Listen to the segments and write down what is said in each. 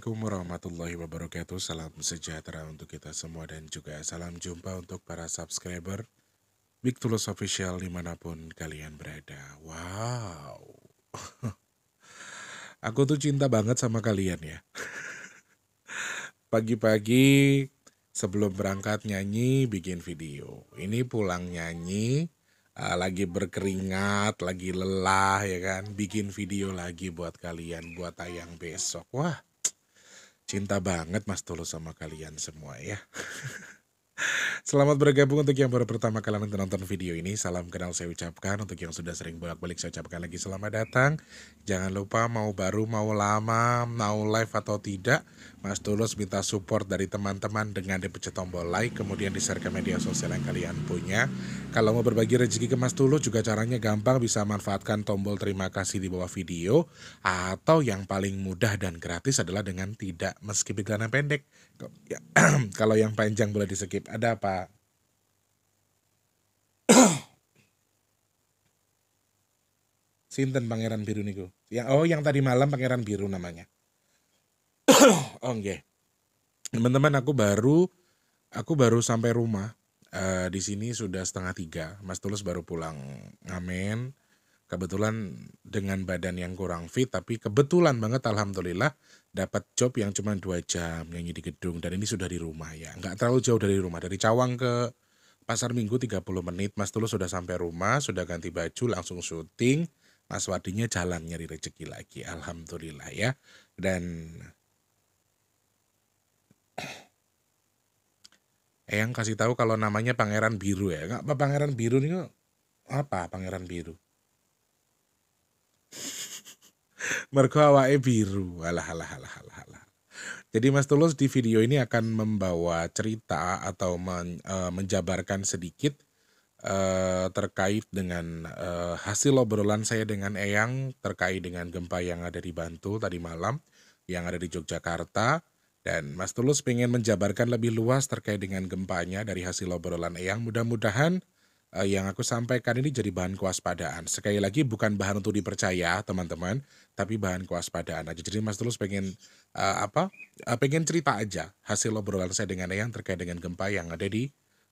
Assalamualaikum warahmatullahi wabarakatuh Salam sejahtera untuk kita semua dan juga salam jumpa untuk para subscriber Miktulus Official dimanapun kalian berada Wow Aku tuh cinta banget sama kalian ya Pagi-pagi sebelum berangkat nyanyi bikin video Ini pulang nyanyi eh, lagi berkeringat, lagi lelah ya kan, bikin video lagi buat kalian buat tayang besok. Wah, Cinta banget Mas Tulus sama kalian semua ya. Selamat bergabung untuk yang baru pertama kali menonton video ini. Salam kenal saya ucapkan. Untuk yang sudah sering bolak-balik saya ucapkan lagi selamat datang. Jangan lupa mau baru, mau lama, mau live atau tidak. Mas Tulus minta support dari teman-teman dengan dipencet tombol like, kemudian di-share ke media sosial yang kalian punya. Kalau mau berbagi rezeki ke Mas Tulus juga caranya gampang bisa manfaatkan tombol terima kasih di bawah video atau yang paling mudah dan gratis adalah dengan tidak meski celana pendek. Ya, kalau yang panjang boleh di-skip. Ada apa? Sinten Pangeran Biru niku. Yang oh yang tadi malam Pangeran Biru namanya. oh Teman-teman aku baru aku baru sampai rumah. Uh, di sini sudah setengah tiga. Mas Tulus baru pulang ngamen. Kebetulan dengan badan yang kurang fit, tapi kebetulan banget alhamdulillah dapat job yang cuma dua jam nyanyi di gedung dan ini sudah di rumah ya. Nggak terlalu jauh dari rumah, dari Cawang ke Pasar Minggu 30 menit. Mas Tulus sudah sampai rumah, sudah ganti baju, langsung syuting. Mas Wadinya jalan nyari rezeki lagi, alhamdulillah ya. Dan Eyang eh, kasih tahu kalau namanya Pangeran Biru ya. Nggak apa Pangeran Biru nih apa Pangeran Biru? Mergo awake biru. Alah alah alah alah alah. Jadi Mas Tulus di video ini akan membawa cerita atau men, e, menjabarkan sedikit e, terkait dengan e, hasil obrolan saya dengan Eyang terkait dengan gempa yang ada di Bantul tadi malam yang ada di Yogyakarta dan Mas Tulus ingin menjabarkan lebih luas terkait dengan gempanya dari hasil obrolan Eyang. Mudah-mudahan eh, yang aku sampaikan ini jadi bahan kewaspadaan. Sekali lagi bukan bahan untuk dipercaya teman-teman, tapi bahan kewaspadaan aja. Jadi Mas Tulus pengen eh, apa? Eh, pengen cerita aja hasil obrolan saya dengan Eyang terkait dengan gempa yang ada di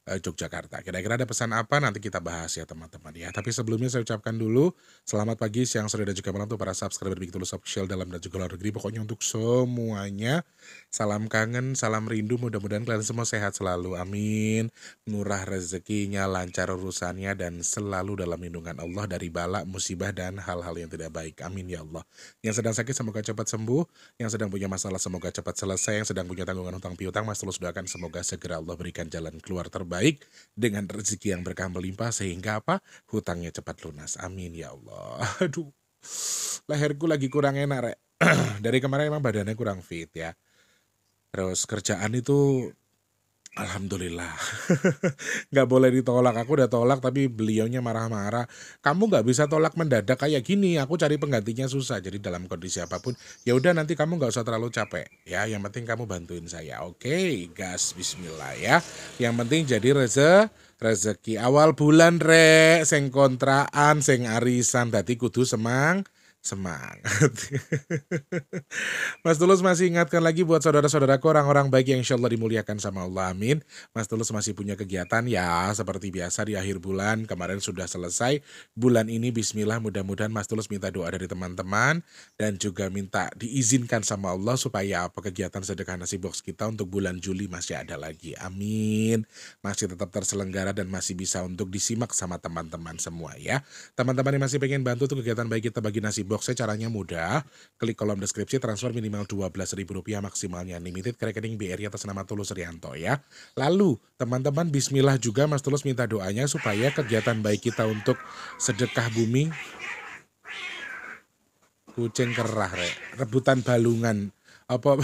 Eh, Yogyakarta. Kira-kira ada pesan apa nanti kita bahas ya teman-teman ya. Tapi sebelumnya saya ucapkan dulu selamat pagi, siang, sore dan juga malam untuk para subscriber Big Tulus Official dalam dan juga luar negeri. Pokoknya untuk semuanya salam kangen, salam rindu. Mudah-mudahan kalian semua sehat selalu. Amin. Murah rezekinya, lancar urusannya dan selalu dalam lindungan Allah dari bala, musibah dan hal-hal yang tidak baik. Amin ya Allah. Yang sedang sakit semoga cepat sembuh, yang sedang punya masalah semoga cepat selesai, yang sedang punya tanggungan hutang piutang Mas Tulus doakan semoga segera Allah berikan jalan keluar terbaik baik dengan rezeki yang berkah melimpah sehingga apa hutangnya cepat lunas amin ya Allah aduh leherku lagi kurang enak rek dari kemarin emang badannya kurang fit ya terus kerjaan itu Alhamdulillah nggak boleh ditolak aku udah tolak tapi beliaunya marah-marah kamu nggak bisa tolak mendadak kayak gini aku cari penggantinya susah jadi dalam kondisi apapun ya udah nanti kamu nggak usah terlalu capek ya yang penting kamu bantuin saya oke gas Bismillah ya yang penting jadi reze rezeki awal bulan re. Seng kontraan seng arisan tadi kudu semang Semangat. Mas Tulus masih ingatkan lagi buat saudara-saudaraku orang-orang baik yang insya Allah dimuliakan sama Allah. Amin. Mas Tulus masih punya kegiatan ya seperti biasa di akhir bulan. Kemarin sudah selesai. Bulan ini bismillah mudah-mudahan Mas Tulus minta doa dari teman-teman. Dan juga minta diizinkan sama Allah supaya apa kegiatan sedekah nasi box kita untuk bulan Juli masih ada lagi. Amin. Masih tetap terselenggara dan masih bisa untuk disimak sama teman-teman semua ya. Teman-teman yang masih pengen bantu tuh kegiatan baik kita bagi nasi boxnya caranya mudah. Klik kolom deskripsi transfer minimal rp rupiah maksimalnya unlimited ke rekening BRI atas nama Tulus Rianto ya. Lalu teman-teman bismillah juga Mas Tulus minta doanya supaya kegiatan baik kita untuk sedekah bumi kucing kerah re, rebutan balungan apa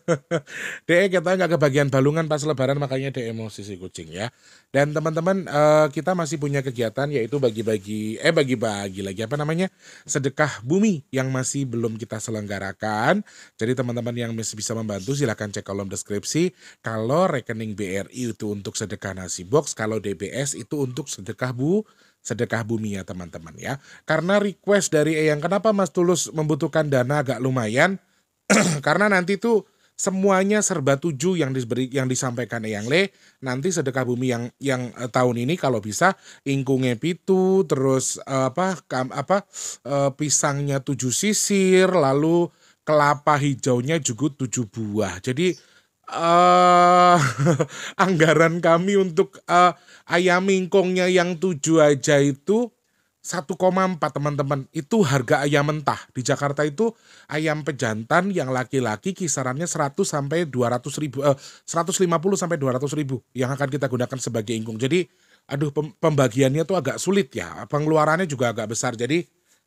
DE kita nggak kebagian balungan pas lebaran makanya DE emosi si kucing ya dan teman-teman uh, kita masih punya kegiatan yaitu bagi-bagi eh bagi-bagi lagi apa namanya sedekah bumi yang masih belum kita selenggarakan jadi teman-teman yang masih bisa membantu silahkan cek kolom deskripsi kalau rekening BRI itu untuk sedekah nasi box kalau DBS itu untuk sedekah bu sedekah bumi ya teman-teman ya karena request dari Eyang kenapa Mas Tulus membutuhkan dana agak lumayan Karena nanti tuh semuanya serba tujuh yang diberi yang disampaikan Eyang Le nanti sedekah bumi yang yang uh, tahun ini kalau bisa ingkungnya pitu terus uh, apa kam, apa uh, pisangnya tujuh sisir lalu kelapa hijaunya juga tujuh buah jadi uh, anggaran kami untuk uh, ayam ingkungnya yang tujuh aja itu 1,4 teman-teman itu harga ayam mentah di Jakarta itu ayam pejantan yang laki-laki kisarannya 100 sampai 200 ribu eh, 150 sampai 200 ribu yang akan kita gunakan sebagai ingkung jadi aduh pembagiannya tuh agak sulit ya pengeluarannya juga agak besar jadi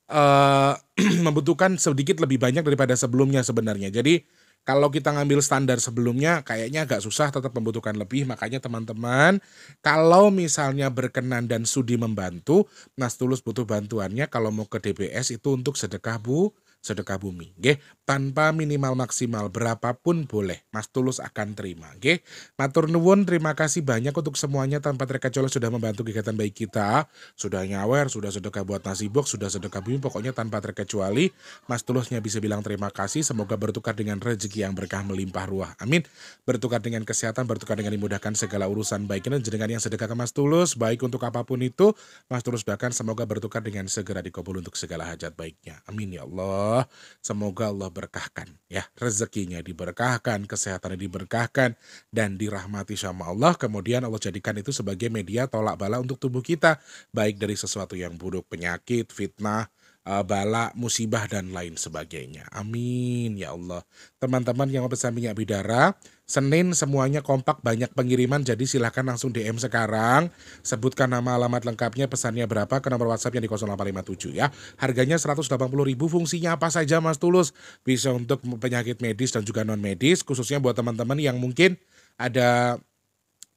eh, membutuhkan sedikit lebih banyak daripada sebelumnya sebenarnya jadi kalau kita ngambil standar sebelumnya kayaknya agak susah tetap membutuhkan lebih makanya teman-teman kalau misalnya berkenan dan sudi membantu Mas Tulus butuh bantuannya kalau mau ke DBS itu untuk sedekah bu sedekah bumi. Nggih, tanpa minimal maksimal berapapun boleh. Mas Tulus akan terima. Nggih. Matur nuwun, terima kasih banyak untuk semuanya tanpa terkecuali sudah membantu kegiatan baik kita, sudah nyawer, sudah sedekah buat nasi box, sudah sedekah bumi, pokoknya tanpa terkecuali Mas Tulusnya bisa bilang terima kasih, semoga bertukar dengan rezeki yang berkah melimpah ruah. Amin. Bertukar dengan kesehatan, bertukar dengan dimudahkan segala urusan baik dan jenengan yang sedekah ke Mas Tulus, baik untuk apapun itu, Mas Tulus bahkan semoga bertukar dengan segera dikabul untuk segala hajat baiknya. Amin ya Allah. Allah. Semoga Allah berkahkan ya rezekinya diberkahkan, kesehatannya diberkahkan dan dirahmati sama Allah. Kemudian Allah jadikan itu sebagai media tolak bala untuk tubuh kita baik dari sesuatu yang buruk, penyakit, fitnah, uh, bala, musibah dan lain sebagainya. Amin ya Allah. Teman-teman yang pesan minyak bidara, Senin semuanya kompak banyak pengiriman jadi silahkan langsung DM sekarang. Sebutkan nama alamat lengkapnya, pesannya berapa ke nomor WhatsApp yang di 0857 ya. Harganya 180 ribu, fungsinya apa saja Mas Tulus? Bisa untuk penyakit medis dan juga non medis khususnya buat teman-teman yang mungkin ada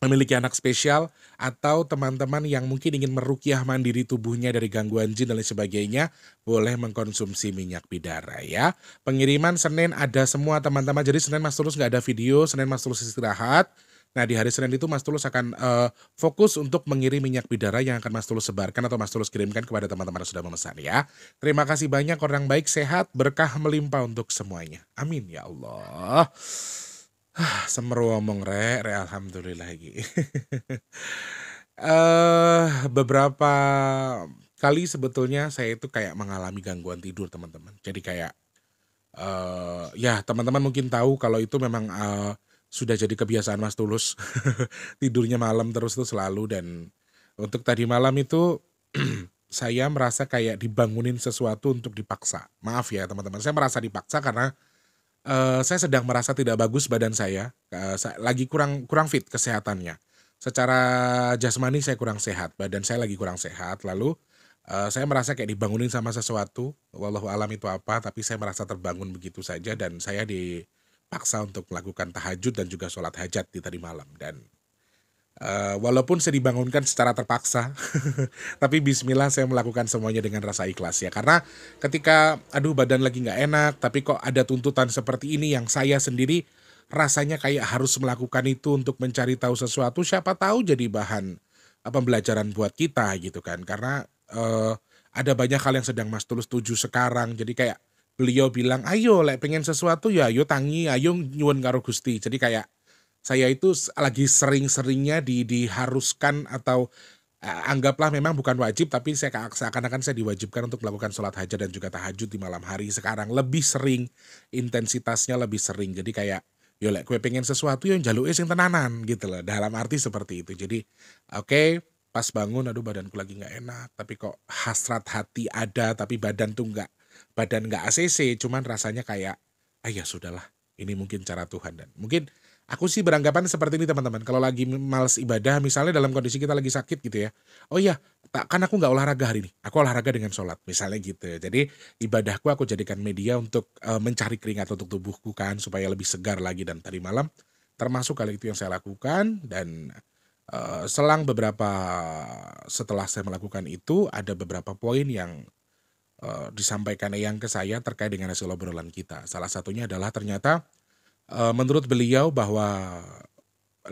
memiliki anak spesial atau teman-teman yang mungkin ingin merukiah mandiri tubuhnya dari gangguan jin dan lain sebagainya boleh mengkonsumsi minyak bidara ya. Pengiriman Senin ada semua teman-teman. Jadi Senin Mas Tulus nggak ada video, Senin Mas Tulus istirahat. Nah di hari Senin itu Mas Tulus akan uh, fokus untuk mengirim minyak bidara yang akan Mas Tulus sebarkan atau Mas Tulus kirimkan kepada teman-teman yang sudah memesan ya. Terima kasih banyak orang baik, sehat, berkah melimpah untuk semuanya. Amin ya Allah. Ah, Semeru omong re, re alhamdulillah lagi. uh, eh, beberapa kali sebetulnya saya itu kayak mengalami gangguan tidur teman-teman. Jadi kayak uh, ya teman-teman mungkin tahu kalau itu memang uh, sudah jadi kebiasaan Mas Tulus tidurnya malam terus itu selalu dan untuk tadi malam itu saya merasa kayak dibangunin sesuatu untuk dipaksa. Maaf ya teman-teman, saya merasa dipaksa karena uh, saya sedang merasa tidak bagus badan saya, uh, eh, saya lagi kurang kurang fit kesehatannya. Secara jasmani saya kurang sehat, badan saya lagi kurang sehat. Lalu uh, saya merasa kayak dibangunin sama sesuatu, wallahu alam itu apa, tapi saya merasa terbangun begitu saja dan saya dipaksa untuk melakukan tahajud dan juga sholat hajat di tadi malam dan Eh, walaupun saya dibangunkan secara terpaksa, tapi Bismillah saya melakukan semuanya dengan rasa ikhlas ya. Karena ketika aduh badan lagi nggak enak, tapi kok ada tuntutan seperti ini yang saya sendiri rasanya kayak harus melakukan itu untuk mencari tahu sesuatu. Siapa tahu jadi bahan eh, pembelajaran buat kita gitu kan. Karena uh, ada banyak hal yang sedang Mas Tulus tuju sekarang. Jadi kayak beliau bilang, ayo lek pengen sesuatu ya, ayo tangi, ayo nyuwun karo gusti. Jadi kayak saya itu lagi sering-seringnya di, diharuskan atau anggaplah memang bukan wajib tapi saya seakan-akan saya diwajibkan untuk melakukan sholat hajat dan juga tahajud di malam hari sekarang lebih sering intensitasnya lebih sering jadi kayak yo lek kue pengen sesuatu yang es yang tenanan gitu loh dalam arti seperti itu jadi oke okay, pas bangun aduh badanku lagi nggak enak tapi kok hasrat hati ada tapi badan tuh nggak badan nggak ACC cuman rasanya kayak ayah ya sudahlah ini mungkin cara Tuhan dan mungkin Aku sih beranggapan seperti ini teman-teman. Kalau lagi males ibadah, misalnya dalam kondisi kita lagi sakit gitu ya. Oh iya, kan aku nggak olahraga hari ini. Aku olahraga dengan sholat, misalnya gitu. Jadi ibadahku aku jadikan media untuk uh, mencari keringat untuk tubuhku kan, supaya lebih segar lagi. Dan tadi malam, termasuk kali itu yang saya lakukan. Dan uh, selang beberapa setelah saya melakukan itu, ada beberapa poin yang uh, disampaikan yang ke saya terkait dengan hasil obrolan kita. Salah satunya adalah ternyata Eh, menurut beliau bahwa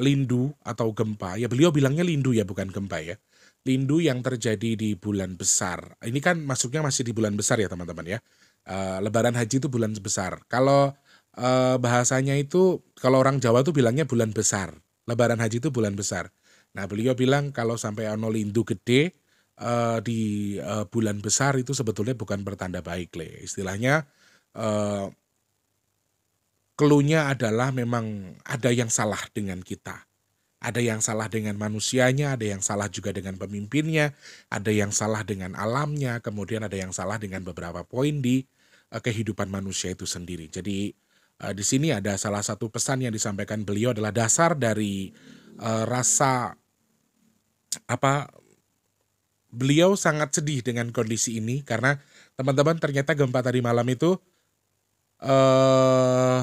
lindu atau gempa, ya beliau bilangnya lindu ya bukan gempa ya. Lindu yang terjadi di bulan besar. Ini kan masuknya masih di bulan besar ya teman-teman ya. Uh, lebaran haji itu bulan besar. Kalau uh, bahasanya itu kalau orang Jawa itu bilangnya bulan besar. Lebaran haji itu bulan besar. Nah, beliau bilang kalau sampai ono lindu gede uh, di uh, bulan besar itu sebetulnya bukan bertanda baik, Le. Istilahnya uh, Keluhnya adalah memang ada yang salah dengan kita. Ada yang salah dengan manusianya, ada yang salah juga dengan pemimpinnya, ada yang salah dengan alamnya, kemudian ada yang salah dengan beberapa poin di eh, kehidupan manusia itu sendiri. Jadi eh, di sini ada salah satu pesan yang disampaikan beliau adalah dasar dari eh, rasa apa beliau sangat sedih dengan kondisi ini karena teman-teman ternyata gempa tadi malam itu eh uh,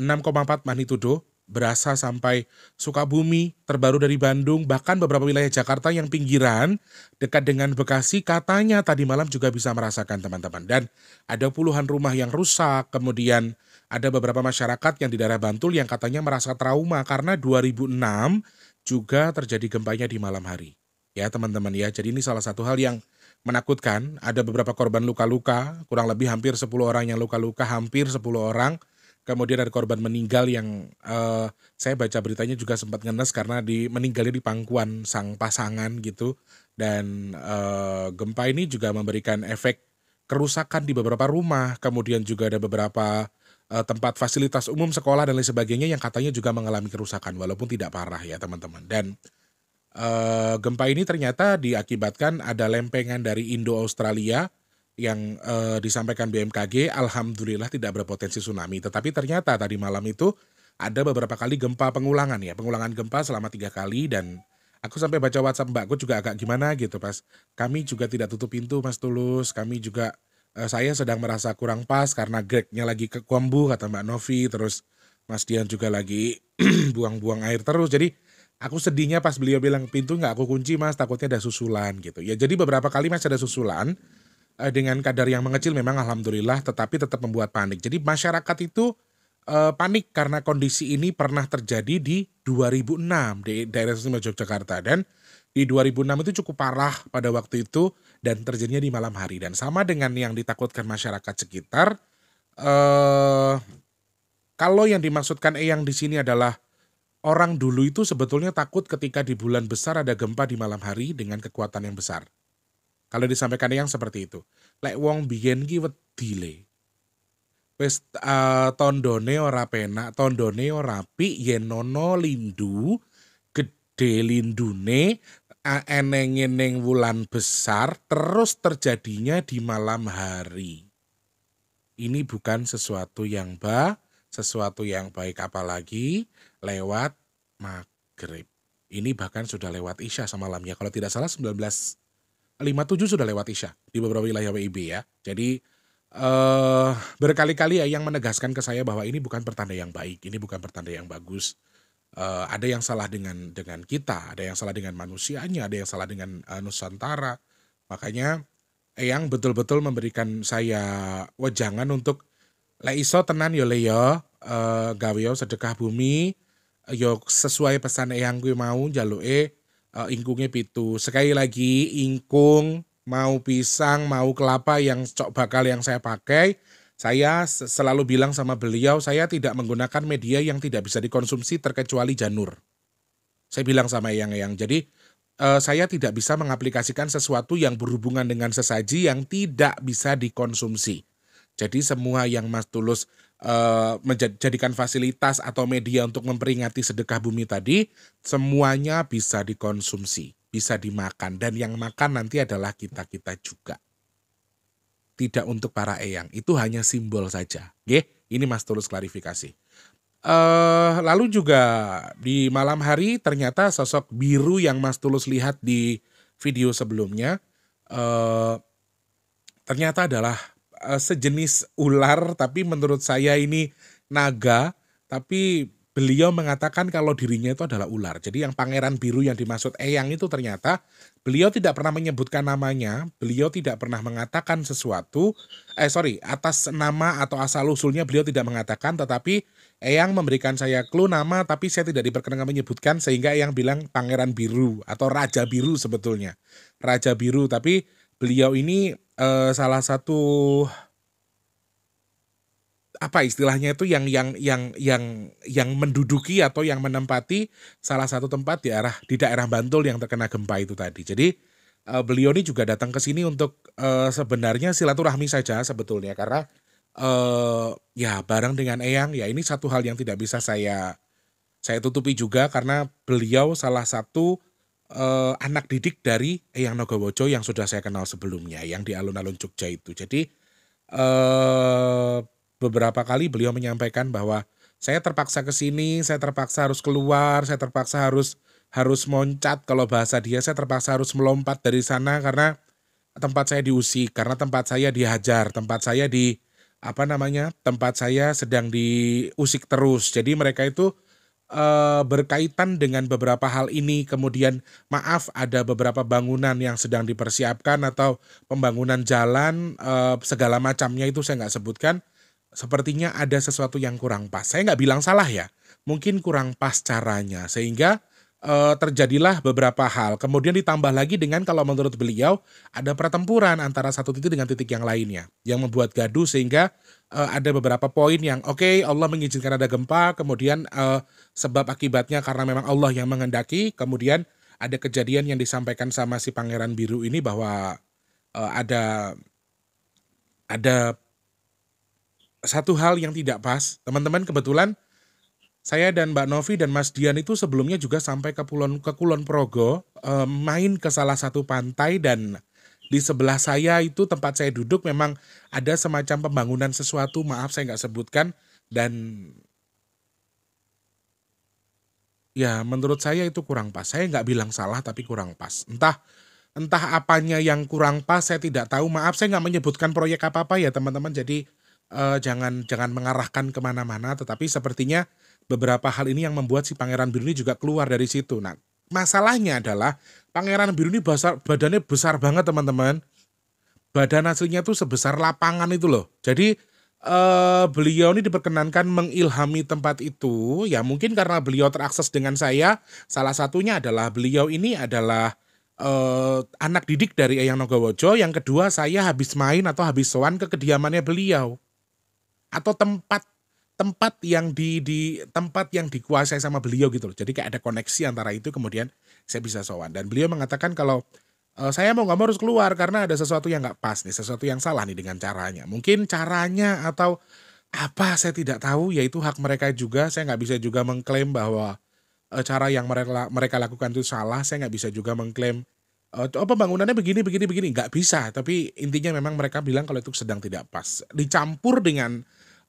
6,4 magnitudo berasa sampai Sukabumi, terbaru dari Bandung, bahkan beberapa wilayah Jakarta yang pinggiran dekat dengan Bekasi katanya tadi malam juga bisa merasakan teman-teman. Dan ada puluhan rumah yang rusak, kemudian ada beberapa masyarakat yang di daerah Bantul yang katanya merasa trauma karena 2006 juga terjadi gempanya di malam hari. Ya teman-teman ya, jadi ini salah satu hal yang menakutkan. Ada beberapa korban luka-luka, kurang lebih hampir 10 orang yang luka-luka, hampir 10 orang kemudian ada korban meninggal yang uh, saya baca beritanya juga sempat ngenes karena di meninggalnya di pangkuan sang pasangan gitu dan uh, gempa ini juga memberikan efek kerusakan di beberapa rumah kemudian juga ada beberapa uh, tempat fasilitas umum sekolah dan lain sebagainya yang katanya juga mengalami kerusakan walaupun tidak parah ya teman-teman dan uh, gempa ini ternyata diakibatkan ada lempengan dari Indo Australia yang uh, disampaikan BMKG alhamdulillah tidak berpotensi tsunami tetapi ternyata tadi malam itu ada beberapa kali gempa pengulangan ya pengulangan gempa selama tiga kali dan aku sampai baca WhatsApp mbakku juga agak gimana gitu pas kami juga tidak tutup pintu Mas Tulus kami juga uh, saya sedang merasa kurang pas karena Gregnya lagi ke kombu kata Mbak Novi terus Mas Dian juga lagi buang-buang air terus jadi aku sedihnya pas beliau bilang pintu nggak aku kunci mas takutnya ada susulan gitu ya jadi beberapa kali mas ada susulan Eh, dengan kadar yang mengecil memang alhamdulillah tetapi tetap membuat panik. Jadi masyarakat itu eh, panik karena kondisi ini pernah terjadi di 2006 di daerah istimewa Yogyakarta dan di 2006 itu cukup parah pada waktu itu dan terjadinya di malam hari dan sama dengan yang ditakutkan masyarakat sekitar eh kalau yang dimaksudkan eh, yang di sini adalah orang dulu itu sebetulnya takut ketika di bulan besar ada gempa di malam hari dengan kekuatan yang besar. Kalau disampaikan yang seperti itu. Lek wong biyen ki wedi le. Wis uh, tondone ora penak, tondone ora apik yen ono lindu gedhe lindune eneng eneng wulan besar terus terjadinya di malam hari. Ini bukan sesuatu yang ba, sesuatu yang baik apalagi lewat maghrib. Ini bahkan sudah lewat isya ya. Kalau tidak salah 19 lima tujuh sudah lewat Isya di beberapa wilayah WIB ya. Jadi uh, berkali-kali ya yang menegaskan ke saya bahwa ini bukan pertanda yang baik, ini bukan pertanda yang bagus. Uh, ada yang salah dengan dengan kita, ada yang salah dengan manusianya, ada yang salah dengan uh, Nusantara. Makanya yang betul-betul memberikan saya wejangan untuk leiso tenan yo leyo uh, gawio sedekah bumi yo sesuai pesan eyang gue mau jaloe uh, ingkungnya pitu. Sekali lagi ingkung mau pisang mau kelapa yang cok bakal yang saya pakai saya selalu bilang sama beliau saya tidak menggunakan media yang tidak bisa dikonsumsi terkecuali janur. Saya bilang sama yang yang jadi uh, saya tidak bisa mengaplikasikan sesuatu yang berhubungan dengan sesaji yang tidak bisa dikonsumsi. Jadi semua yang Mas Tulus Eh, menjadikan fasilitas atau media untuk memperingati sedekah bumi tadi semuanya bisa dikonsumsi, bisa dimakan dan yang makan nanti adalah kita-kita juga. Tidak untuk para eyang, itu hanya simbol saja. Oke, ini Mas Tulus klarifikasi. Uh, lalu juga di malam hari ternyata sosok biru yang Mas Tulus lihat di video sebelumnya uh, ternyata adalah Eh, sejenis ular tapi menurut saya ini naga tapi beliau mengatakan kalau dirinya itu adalah ular. Jadi yang pangeran biru yang dimaksud Eyang itu ternyata beliau tidak pernah menyebutkan namanya, beliau tidak pernah mengatakan sesuatu, eh sorry, atas nama atau asal usulnya beliau tidak mengatakan, tetapi Eyang memberikan saya clue nama, tapi saya tidak diperkenankan menyebutkan, sehingga Eyang bilang pangeran biru atau raja biru sebetulnya. Raja biru, tapi beliau ini uh, salah satu apa istilahnya itu yang yang yang yang yang menduduki atau yang menempati salah satu tempat di arah di daerah Bantul yang terkena gempa itu tadi. Jadi uh, beliau ini juga datang ke sini untuk uh, sebenarnya silaturahmi saja sebetulnya karena uh, ya bareng dengan Eyang ya ini satu hal yang tidak bisa saya saya tutupi juga karena beliau salah satu uh, anak didik dari Eyang Nogowojo yang sudah saya kenal sebelumnya, yang di alun-alun Jogja itu. Jadi uh, beberapa kali beliau menyampaikan bahwa saya terpaksa ke sini, saya terpaksa harus keluar, saya terpaksa harus harus moncat kalau bahasa dia, saya terpaksa harus melompat dari sana karena tempat saya diusik, karena tempat saya dihajar, tempat saya di apa namanya? tempat saya sedang diusik terus. Jadi mereka itu uh, berkaitan dengan beberapa hal ini. Kemudian, maaf, ada beberapa bangunan yang sedang dipersiapkan atau pembangunan jalan, uh, segala macamnya itu saya nggak sebutkan. Sepertinya ada sesuatu yang kurang pas. Saya nggak bilang salah ya, mungkin kurang pas caranya, sehingga Eh, terjadilah beberapa hal. Kemudian ditambah lagi dengan kalau menurut beliau ada pertempuran antara satu titik dengan titik yang lainnya yang membuat gaduh sehingga uh, ada beberapa poin yang oke okay, Allah mengizinkan ada gempa, kemudian uh, sebab akibatnya karena memang Allah yang mengendaki kemudian ada kejadian yang disampaikan sama si pangeran biru ini bahwa uh, ada ada satu hal yang tidak pas. Teman-teman kebetulan saya dan Mbak Novi dan Mas Dian itu sebelumnya juga sampai ke Kulon ke Kulon Progo eh, main ke salah satu pantai dan di sebelah saya itu tempat saya duduk memang ada semacam pembangunan sesuatu maaf saya nggak sebutkan dan ya menurut saya itu kurang pas saya nggak bilang salah tapi kurang pas entah entah apanya yang kurang pas saya tidak tahu maaf saya nggak menyebutkan proyek apa apa ya teman-teman jadi eh, jangan jangan mengarahkan kemana-mana tetapi sepertinya beberapa hal ini yang membuat si Pangeran Biru ini juga keluar dari situ. Nah, masalahnya adalah Pangeran Biru ini besar, badannya besar banget teman-teman. Badan aslinya tuh sebesar lapangan itu loh. Jadi eh, beliau ini diperkenankan mengilhami tempat itu. Ya mungkin karena beliau terakses dengan saya. Salah satunya adalah beliau ini adalah eh, anak didik dari Eyang Nogowojo. Yang kedua saya habis main atau habis soan ke kediamannya beliau. Atau tempat tempat yang di, di tempat yang dikuasai sama beliau gitu loh. Jadi kayak ada koneksi antara itu kemudian saya bisa sowan dan beliau mengatakan kalau e, saya mau nggak mau harus keluar karena ada sesuatu yang nggak pas nih, sesuatu yang salah nih dengan caranya. Mungkin caranya atau apa saya tidak tahu yaitu hak mereka juga. Saya nggak bisa juga mengklaim bahwa eh, cara yang mereka mereka lakukan itu salah. Saya nggak bisa juga mengklaim eh, oh pembangunannya begini begini begini nggak bisa tapi intinya memang mereka bilang kalau itu sedang tidak pas dicampur dengan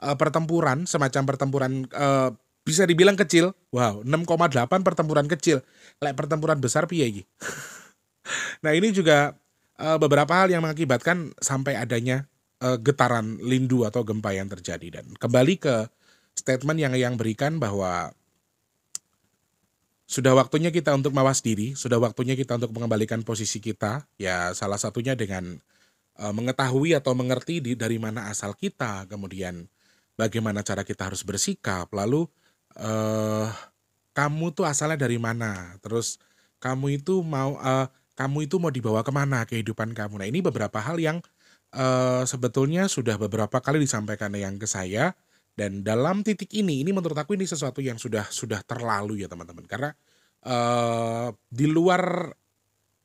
uh, pertempuran semacam pertempuran uh, bisa dibilang kecil. Wow, 6,8 pertempuran kecil. Lek pertempuran besar piye iki? nah, ini juga uh, beberapa hal yang mengakibatkan sampai adanya uh, getaran lindu atau gempa yang terjadi dan kembali ke statement yang yang berikan bahwa sudah waktunya kita untuk mawas diri, sudah waktunya kita untuk mengembalikan posisi kita, ya salah satunya dengan uh, mengetahui atau mengerti di, dari mana asal kita, kemudian bagaimana cara kita harus bersikap lalu uh, kamu tuh asalnya dari mana terus kamu itu mau uh, kamu itu mau dibawa kemana kehidupan kamu nah ini beberapa hal yang uh, sebetulnya sudah beberapa kali disampaikan yang ke saya dan dalam titik ini ini menurut aku ini sesuatu yang sudah sudah terlalu ya teman-teman karena uh, di luar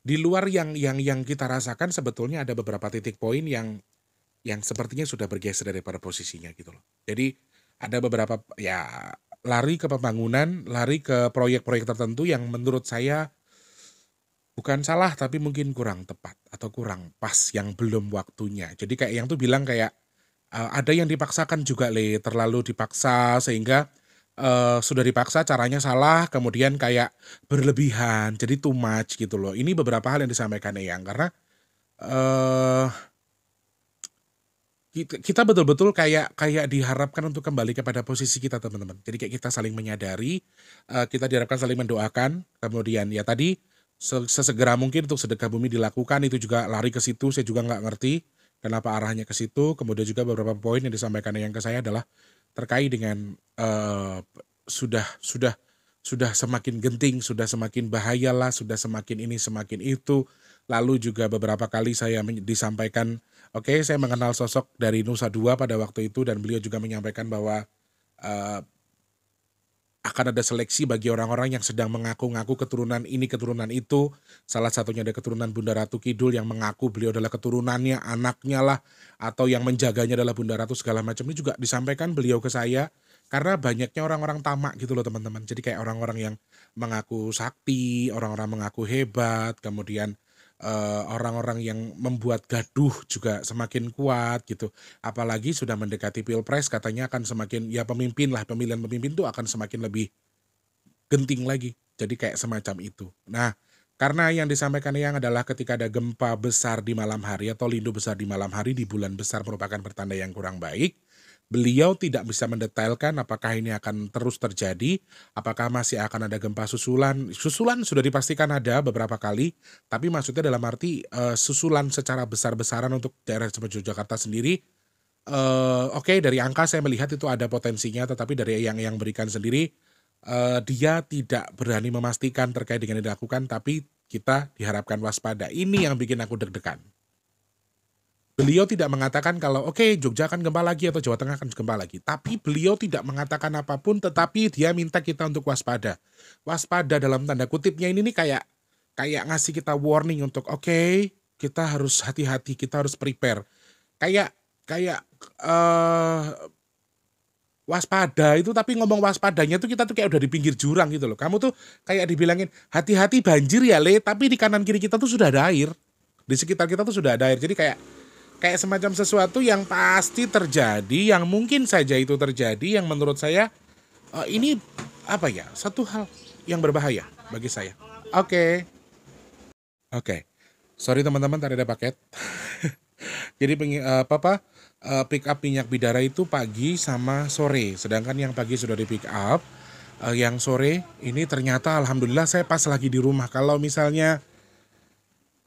di luar yang yang yang kita rasakan sebetulnya ada beberapa titik poin yang yang sepertinya sudah bergeser dari daripada posisinya gitu loh. Jadi ada beberapa ya lari ke pembangunan, lari ke proyek-proyek tertentu yang menurut saya bukan salah tapi mungkin kurang tepat atau kurang pas yang belum waktunya. Jadi kayak yang tuh bilang kayak uh, ada yang dipaksakan juga le terlalu dipaksa sehingga uh, sudah dipaksa caranya salah kemudian kayak berlebihan jadi too much gitu loh. Ini beberapa hal yang disampaikan Eyang karena uh, kita, betul-betul kayak kayak diharapkan untuk kembali kepada posisi kita teman-teman. Jadi kayak kita saling menyadari, uh, kita diharapkan saling mendoakan. Kemudian ya tadi sesegera mungkin untuk sedekah bumi dilakukan itu juga lari ke situ. Saya juga nggak ngerti kenapa arahnya ke situ. Kemudian juga beberapa poin yang disampaikan yang ke saya adalah terkait dengan uh, sudah sudah sudah semakin genting, sudah semakin bahayalah, sudah semakin ini semakin itu. Lalu juga beberapa kali saya disampaikan Oke, okay, saya mengenal sosok dari Nusa Dua pada waktu itu dan beliau juga menyampaikan bahwa uh, akan ada seleksi bagi orang-orang yang sedang mengaku-ngaku keturunan ini keturunan itu. Salah satunya ada keturunan Bunda Ratu Kidul yang mengaku beliau adalah keturunannya, anaknya lah atau yang menjaganya adalah Bunda Ratu segala macam ini juga disampaikan beliau ke saya karena banyaknya orang-orang tamak gitu loh teman-teman. Jadi kayak orang-orang yang mengaku sakti, orang-orang mengaku hebat, kemudian Eh, orang-orang uh, yang membuat gaduh juga semakin kuat gitu. Apalagi sudah mendekati pilpres katanya akan semakin ya pemimpin lah pemilihan pemimpin itu akan semakin lebih genting lagi. Jadi kayak semacam itu. Nah karena yang disampaikan yang adalah ketika ada gempa besar di malam hari atau lindu besar di malam hari di bulan besar merupakan pertanda yang kurang baik Beliau tidak bisa mendetailkan apakah ini akan terus terjadi, apakah masih akan ada gempa susulan. Susulan sudah dipastikan ada beberapa kali, tapi maksudnya dalam arti uh, susulan secara besar-besaran untuk daerah seperti Jakarta sendiri uh, oke okay, dari angka saya melihat itu ada potensinya, tetapi dari yang yang berikan sendiri uh, dia tidak berani memastikan terkait dengan yang dilakukan, tapi kita diharapkan waspada. Ini yang bikin aku deg-degan. Beliau tidak mengatakan kalau oke okay, Jogja akan gempa lagi atau Jawa Tengah akan gempa lagi. Tapi beliau tidak mengatakan apapun tetapi dia minta kita untuk waspada. Waspada dalam tanda kutipnya ini nih kayak kayak ngasih kita warning untuk oke okay, kita harus hati-hati, kita harus prepare. Kayak kayak uh, waspada itu tapi ngomong waspadanya tuh kita tuh kayak udah di pinggir jurang gitu loh. Kamu tuh kayak dibilangin hati-hati banjir ya Le, tapi di kanan kiri kita tuh sudah ada air. Di sekitar kita tuh sudah ada air. Jadi kayak kayak semacam sesuatu yang pasti terjadi, yang mungkin saja itu terjadi, yang menurut saya uh, ini apa ya satu hal yang berbahaya bagi saya. Oke, okay. oke, okay. sorry teman-teman tadi ada paket. Jadi uh, papa uh, pick up minyak bidara itu pagi sama sore, sedangkan yang pagi sudah di pick up, uh, yang sore ini ternyata alhamdulillah saya pas lagi di rumah. Kalau misalnya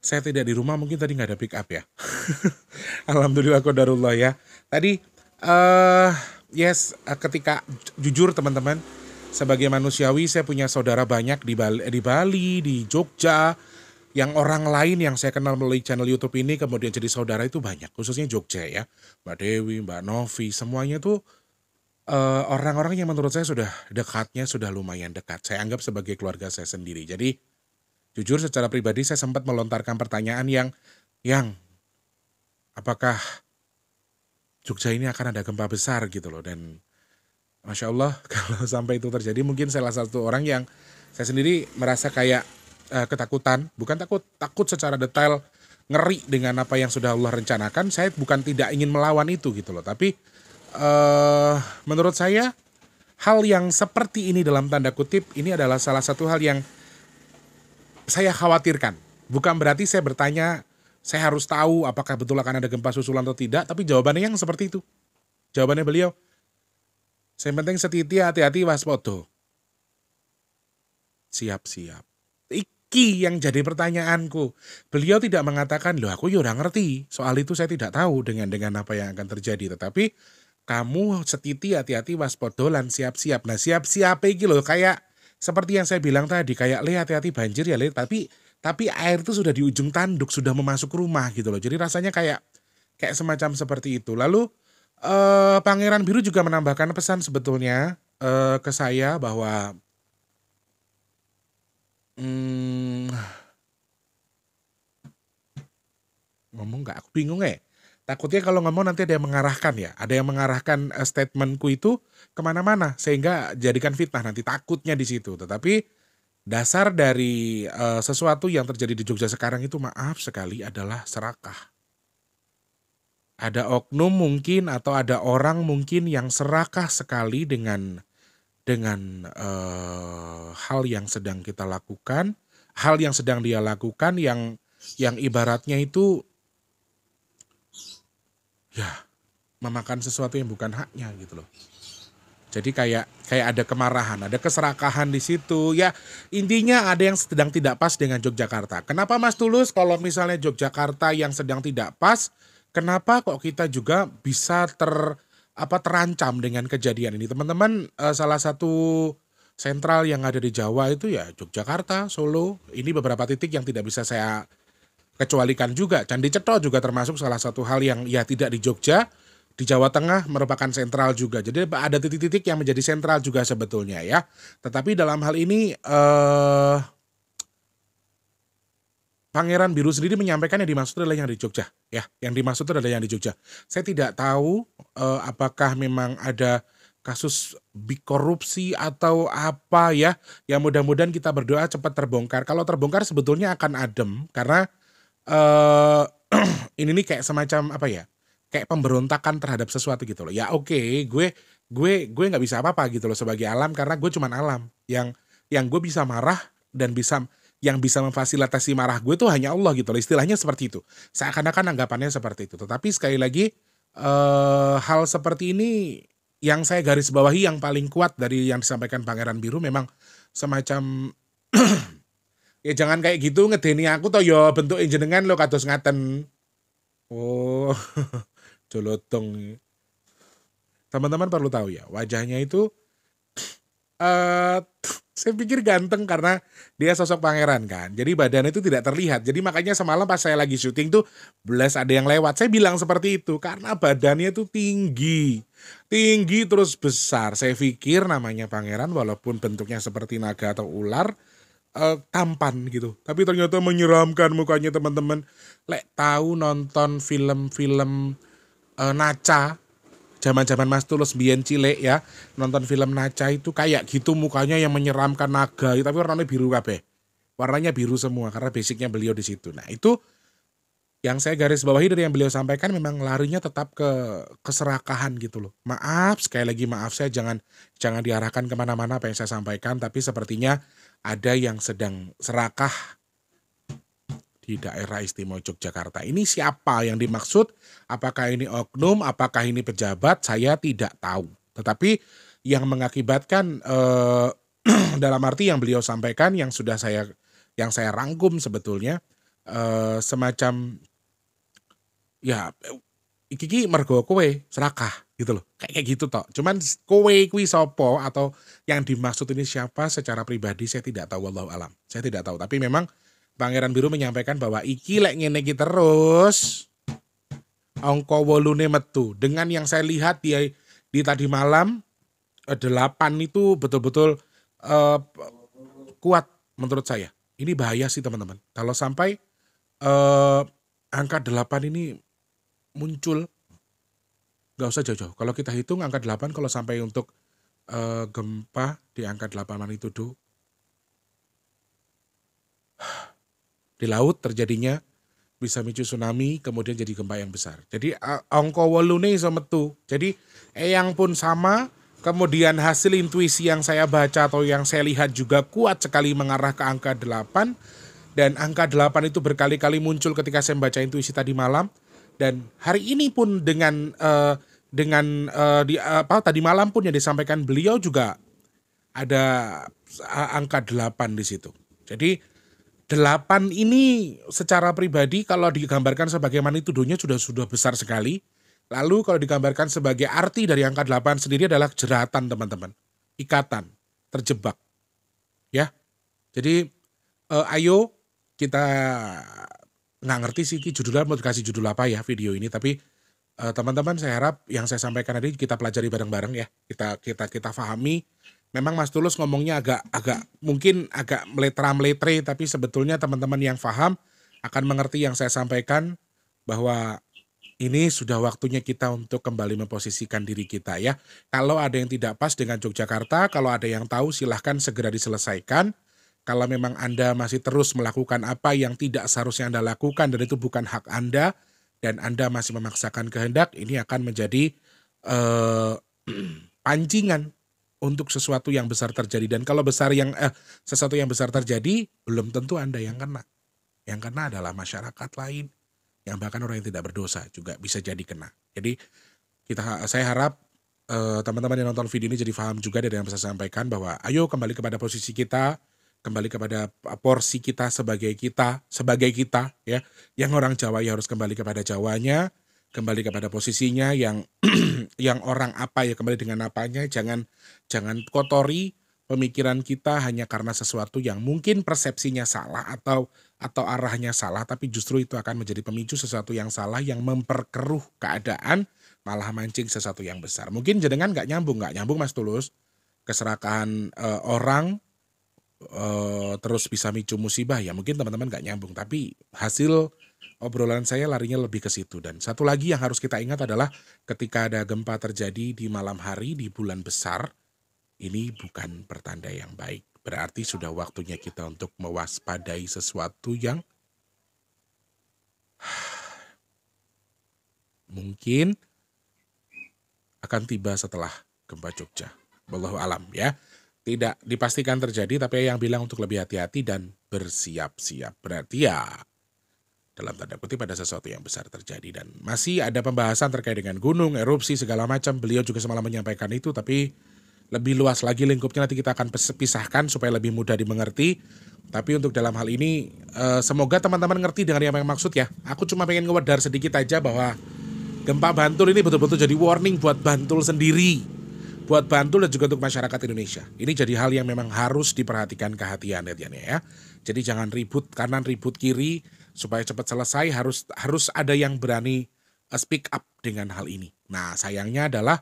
saya tidak di rumah mungkin tadi nggak ada pick up ya. Alhamdulillah kodarullah ya. Tadi uh, yes eh, ketika jujur teman-teman sebagai manusiawi saya punya saudara banyak di Bali, di Bali, di Jogja yang orang lain yang saya kenal melalui channel YouTube ini kemudian jadi saudara itu banyak khususnya Jogja ya. Mbak Dewi, Mbak Novi, semuanya tuh eh, orang-orang uh, orang -orang yang menurut saya sudah dekatnya sudah lumayan dekat. Saya anggap sebagai keluarga saya sendiri. Jadi Jujur secara pribadi saya sempat melontarkan pertanyaan yang, yang apakah Jogja ini akan ada gempa besar gitu loh dan Masya Allah kalau sampai itu terjadi mungkin salah satu orang yang saya sendiri merasa kayak uh, ketakutan bukan takut takut secara detail ngeri dengan apa yang sudah Allah rencanakan saya bukan tidak ingin melawan itu gitu loh tapi uh, menurut saya hal yang seperti ini dalam tanda kutip ini adalah salah satu hal yang saya khawatirkan. Bukan berarti saya bertanya, saya harus tahu apakah betul akan ada gempa susulan atau tidak, tapi jawabannya yang seperti itu. Jawabannya beliau, saya penting setiti hati-hati waspodo. Siap-siap. Iki yang jadi pertanyaanku. Beliau tidak mengatakan, loh aku ya udah ngerti. Soal itu saya tidak tahu dengan dengan apa yang akan terjadi. Tetapi kamu setiti hati-hati waspodo dan siap-siap. Nah siap-siap iki loh kayak seperti yang saya bilang tadi kayak le hati-hati banjir ya le tapi tapi air itu sudah di ujung tanduk sudah memasuk rumah gitu loh jadi rasanya kayak kayak semacam seperti itu lalu eh, Pangeran Biru juga menambahkan pesan sebetulnya eh, ke saya bahwa hmm, ngomong nggak aku bingung ya Takutnya kalau nggak mau nanti ada yang mengarahkan ya, ada yang mengarahkan uh, statementku itu kemana-mana sehingga jadikan fitnah nanti takutnya di situ. Tetapi dasar dari uh, sesuatu yang terjadi di Jogja sekarang itu maaf sekali adalah serakah. Ada oknum mungkin atau ada orang mungkin yang serakah sekali dengan dengan uh, hal yang sedang kita lakukan, hal yang sedang dia lakukan yang yang ibaratnya itu ya memakan sesuatu yang bukan haknya gitu loh. Jadi kayak kayak ada kemarahan, ada keserakahan di situ. Ya intinya ada yang sedang tidak pas dengan Yogyakarta. Kenapa Mas Tulus kalau misalnya Yogyakarta yang sedang tidak pas, kenapa kok kita juga bisa ter apa terancam dengan kejadian ini? Teman-teman eh, salah satu sentral yang ada di Jawa itu ya Yogyakarta, Solo. Ini beberapa titik yang tidak bisa saya kecualikan juga. Candi Ceto juga termasuk salah satu hal yang ya tidak di Jogja, di Jawa Tengah merupakan sentral juga. Jadi ada titik-titik yang menjadi sentral juga sebetulnya ya. Tetapi dalam hal ini eh, Pangeran Biru sendiri menyampaikan yang dimaksud adalah yang di Jogja ya. Yang dimaksud adalah yang di Jogja. Saya tidak tahu eh, apakah memang ada kasus korupsi atau apa ya. Yang mudah-mudahan kita berdoa cepat terbongkar. Kalau terbongkar sebetulnya akan adem karena uh, ini nih kayak semacam apa ya? Kayak pemberontakan terhadap sesuatu gitu loh. Ya oke, okay, gue gue gue nggak bisa apa-apa gitu loh sebagai alam karena gue cuman alam yang yang gue bisa marah dan bisa yang bisa memfasilitasi marah gue tuh hanya Allah gitu loh. Istilahnya seperti itu. Seakan-akan anggapannya seperti itu. Tetapi sekali lagi uh, hal seperti ini yang saya garis bawahi yang paling kuat dari yang disampaikan Pangeran Biru memang semacam Ya jangan kayak gitu ngedeni aku toh yo ya bentuk jenengan lo kados ngaten. Oh, jolotong. Teman-teman perlu tahu ya, wajahnya itu eh uh, saya pikir ganteng karena dia sosok pangeran kan. Jadi badannya itu tidak terlihat. Jadi makanya semalam pas saya lagi syuting tuh belas ada yang lewat. Saya bilang seperti itu karena badannya itu tinggi. Tinggi terus besar. Saya pikir namanya pangeran walaupun bentuknya seperti naga atau ular uh, eh, tampan gitu tapi ternyata menyeramkan mukanya teman-teman lek tahu nonton film-film uh, eh, naca zaman-zaman Mas Tulus biyen cilik ya nonton film naca itu kayak gitu mukanya yang menyeramkan naga tapi warnanya biru kabeh warnanya biru semua karena basicnya beliau di situ nah itu yang saya garis bawahi dari yang beliau sampaikan memang larinya tetap ke keserakahan gitu loh. Maaf sekali lagi maaf saya jangan jangan diarahkan kemana-mana apa yang saya sampaikan tapi sepertinya ada yang sedang serakah di daerah istimewa Yogyakarta. Ini siapa yang dimaksud? Apakah ini oknum? Apakah ini pejabat? Saya tidak tahu. Tetapi yang mengakibatkan eh, dalam arti yang beliau sampaikan, yang sudah saya yang saya rangkum sebetulnya eh, semacam ya iki mergo kowe serakah gitu loh kayak kayak gitu toh cuman kowe kui sopo atau yang dimaksud ini siapa secara pribadi saya tidak tahu Allah alam saya tidak tahu tapi memang Pangeran Biru menyampaikan bahwa iki lek ngene iki terus angka wolune metu dengan yang saya lihat di di tadi malam eh, delapan itu betul-betul uh, kuat menurut saya ini bahaya sih teman-teman kalau sampai uh, angka delapan ini muncul nggak usah jauh-jauh. Kalau kita hitung angka 8 kalau sampai untuk uh, gempa di angka 8 magnitudo di laut terjadinya bisa micu tsunami kemudian jadi gempa yang besar. Jadi eh, angka wolune iso Jadi eyang pun sama, kemudian hasil intuisi yang saya baca atau yang saya lihat juga kuat sekali mengarah ke angka 8 dan angka 8 itu berkali-kali muncul ketika saya membaca intuisi tadi malam dan hari ini pun dengan uh, dengan uh, di apa tadi malam pun yang disampaikan beliau juga ada eh, angka 8 di situ. Jadi 8 ini secara pribadi kalau digambarkan sebagai magnitudonya sudah sudah besar sekali. Lalu kalau digambarkan sebagai arti dari angka 8 sendiri adalah jeratan teman-teman. Ikatan, terjebak. Ya. Jadi uh, ayo kita nggak ngerti sih judulnya mau dikasih judul apa ya video ini tapi eh, teman-teman uh, saya harap yang saya sampaikan tadi kita pelajari bareng-bareng ya kita kita kita pahami memang Mas Tulus ngomongnya agak agak mungkin agak meletra meletre tapi sebetulnya teman-teman yang faham akan mengerti yang saya sampaikan bahwa ini sudah waktunya kita untuk kembali memposisikan diri kita ya. Kalau ada yang tidak pas dengan Yogyakarta, kalau ada yang tahu silahkan segera diselesaikan kalau memang Anda masih terus melakukan apa yang tidak seharusnya Anda lakukan dan itu bukan hak Anda dan Anda masih memaksakan kehendak, ini akan menjadi eh, pancingan untuk sesuatu yang besar terjadi dan kalau besar yang eh, sesuatu yang besar terjadi belum tentu Anda yang kena. Yang kena adalah masyarakat lain yang bahkan orang yang tidak berdosa juga bisa jadi kena. Jadi kita saya harap eh, teman-teman eh, yang nonton video ini jadi paham juga dari yang saya sampaikan bahwa ayo kembali kepada posisi kita kembali kepada uh, porsi kita sebagai kita, sebagai kita ya. Yang orang Jawa ya harus kembali kepada Jawanya, kembali kepada posisinya yang yang orang apa ya kembali dengan apanya, jangan jangan kotori pemikiran kita hanya karena sesuatu yang mungkin persepsinya salah atau atau arahnya salah tapi justru itu akan menjadi pemicu sesuatu yang salah yang memperkeruh keadaan malah mancing sesuatu yang besar. Mungkin jenengan nggak nyambung, nggak nyambung Mas Tulus keserakahan e, orang Eh, terus bisa micu musibah ya mungkin teman-teman gak nyambung tapi hasil obrolan saya larinya lebih ke situ dan satu lagi yang harus kita ingat adalah ketika ada gempa terjadi di malam hari di bulan besar ini bukan pertanda yang baik berarti sudah waktunya kita untuk mewaspadai sesuatu yang mungkin akan tiba setelah gempa Jogja. Wallahu alam ya tidak dipastikan terjadi, tapi yang bilang untuk lebih hati-hati dan bersiap-siap. Berarti ya, dalam tanda kutip pada sesuatu yang besar terjadi. Dan masih ada pembahasan terkait dengan gunung, erupsi, segala macam. Beliau juga semalam menyampaikan itu, tapi lebih luas lagi lingkupnya nanti kita akan pisahkan supaya lebih mudah dimengerti. Tapi untuk dalam hal ini, eh, semoga teman-teman ngerti dengan yang maksud ya. Aku cuma pengen ngewedar sedikit aja bahwa gempa Bantul ini betul-betul jadi warning buat Bantul sendiri buat Bantul dan juga untuk masyarakat Indonesia. Ini jadi hal yang memang harus diperhatikan kehatian Etienne ya, ya. Jadi jangan ribut kanan ribut kiri supaya cepat selesai harus harus ada yang berani eh, speak up dengan hal ini. Nah, sayangnya adalah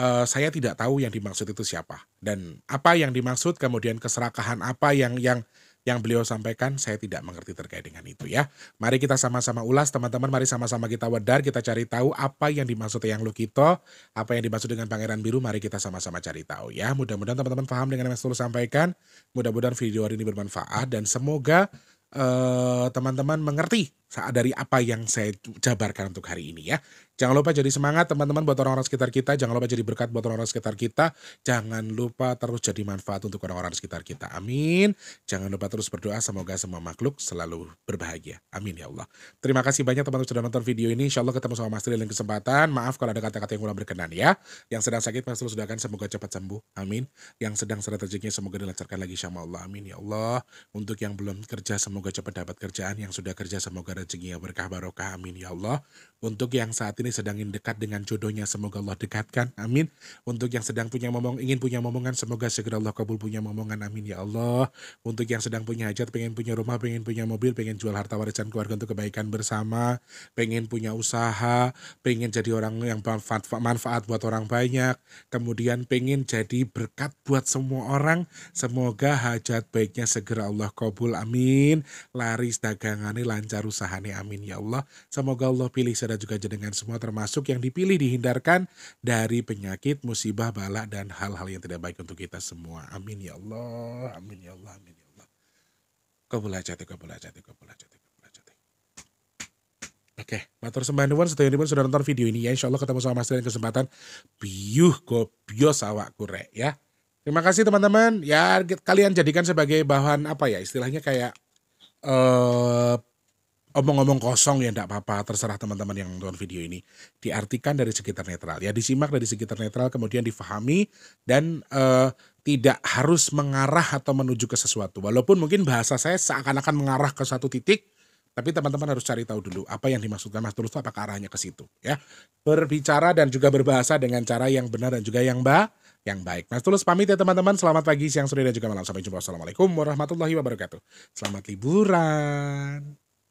uh, saya tidak tahu yang dimaksud itu siapa dan apa yang dimaksud kemudian keserakahan apa yang yang yang beliau sampaikan saya tidak mengerti terkait dengan itu ya. Mari kita sama-sama ulas teman-teman, mari sama-sama kita wedar, kita cari tahu apa yang dimaksud yang Lukito, apa yang dimaksud dengan Pangeran Biru, mari kita sama-sama cari tahu ya. Mudah-mudahan teman-teman paham dengan yang saya sampaikan, mudah-mudahan video hari ini bermanfaat dan semoga eh, teman-teman uh, mengerti saat dari apa yang saya jabarkan untuk hari ini ya. Jangan lupa jadi semangat teman-teman buat orang-orang sekitar kita. Jangan lupa jadi berkat buat orang-orang sekitar kita. Jangan lupa terus jadi manfaat untuk orang-orang sekitar kita. Amin. Jangan lupa terus berdoa semoga semua makhluk selalu berbahagia. Amin ya Allah. Terima kasih banyak teman-teman sudah nonton video ini. Insya Allah ketemu sama Mas Tri kesempatan. Maaf kalau ada kata-kata yang kurang berkenan ya. Yang sedang sakit Mas sudah doakan semoga cepat sembuh. Amin. Yang sedang serat rezekinya semoga dilancarkan lagi sama Allah. Amin ya Allah. Untuk yang belum kerja semoga cepat dapat kerjaan. Yang sudah kerja semoga rezekinya berkah barokah. Amin ya Allah. Untuk yang saat ini ini sedang dekat dengan jodohnya semoga Allah dekatkan amin untuk yang sedang punya momong ingin punya momongan semoga segera Allah kabul punya momongan amin ya Allah untuk yang sedang punya hajat pengen punya rumah pengen punya mobil pengen jual harta warisan keluarga untuk kebaikan bersama pengen punya usaha pengen jadi orang yang manfaat, manfaat buat orang banyak kemudian pengen jadi berkat buat semua orang semoga hajat baiknya segera Allah kabul amin laris dagangannya lancar usahanya amin ya Allah semoga Allah pilih saudara juga jenengan semua termasuk yang dipilih dihindarkan dari penyakit, musibah, bala, dan hal-hal yang tidak baik untuk kita semua. Amin ya Allah, amin ya Allah, amin ya Allah. Kau belajar, kau belajar, kau Oke, okay. matur sembahan nuwun sedaya nuwun sudah nonton video ini ya. Insya Allah ketemu sama Mas lain kesempatan. Biuh gobios awak kurek ya. Terima kasih teman-teman. Ya kalian jadikan sebagai bahan apa ya istilahnya kayak eh uh, omong-omong kosong ya tidak apa-apa terserah teman-teman yang nonton video ini diartikan dari sekitar netral ya disimak dari sekitar netral kemudian difahami dan uh, tidak harus mengarah atau menuju ke sesuatu walaupun mungkin bahasa saya seakan-akan mengarah ke satu titik tapi teman-teman harus cari tahu dulu apa yang dimaksudkan Mas Tulus itu apakah arahnya ke situ ya berbicara dan juga berbahasa dengan cara yang benar dan juga yang ba yang baik Mas Tulus pamit ya teman-teman selamat pagi siang sore dan juga malam sampai jumpa Assalamualaikum warahmatullahi wabarakatuh selamat liburan